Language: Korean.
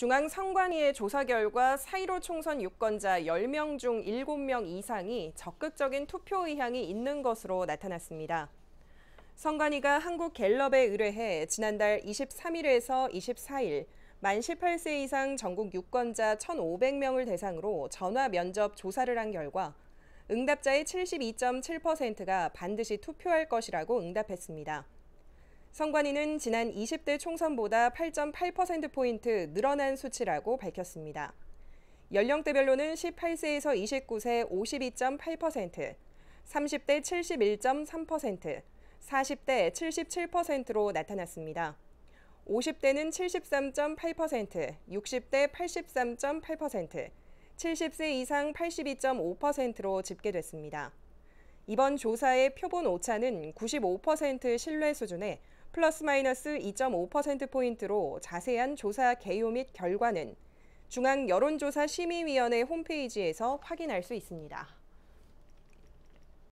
중앙선관위의 조사 결과 4.15 총선 유권자 10명 중 7명 이상이 적극적인 투표 의향이 있는 것으로 나타났습니다. 선관위가 한국갤럽에 의뢰해 지난달 23일에서 24일 만 18세 이상 전국 유권자 1,500명을 대상으로 전화 면접 조사를 한 결과 응답자의 72.7%가 반드시 투표할 것이라고 응답했습니다. 선관위는 지난 20대 총선보다 8.8%포인트 늘어난 수치라고 밝혔습니다. 연령대별로는 18세에서 29세 52.8%, 30대 71.3%, 40대 77%로 나타났습니다. 50대는 73.8%, 60대 83.8%, 70세 이상 82.5%로 집계됐습니다. 이번 조사의 표본 오차는 95% 신뢰 수준에 플러스 마이너스 2.5%포인트로 자세한 조사 개요 및 결과는 중앙여론조사심의위원회 홈페이지에서 확인할 수 있습니다.